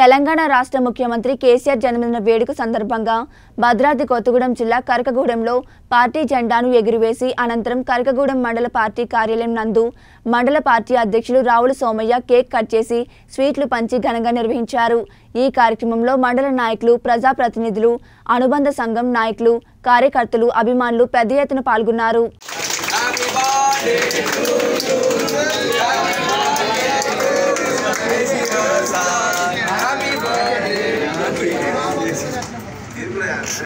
తెలంగాణ రాష్ట్ర ముఖ్యమంత్రి కేసీఆర్ జన్మదిన వేడుక సందర్భంగా భద్రాద్రి కొత్తగూడెం జిల్లా కరకగూడెంలో పార్టీ జెండాను ఎగురవేసి అనంతరం కరకగూడెం మండల పార్టీ కార్యాలయం నందు మండల పార్టీ అధ్యక్షులు రావుల సోమయ్య కేక్ కట్ చేసి స్వీట్లు పంచి ఘనంగా నిర్వహించారు ఈ కార్యక్రమంలో మండల నాయకులు ప్రజాప్రతినిధులు అనుబంధ సంఘం నాయకులు కార్యకర్తలు అభిమానులు పెద్ద ఎత్తున పాల్గొన్నారు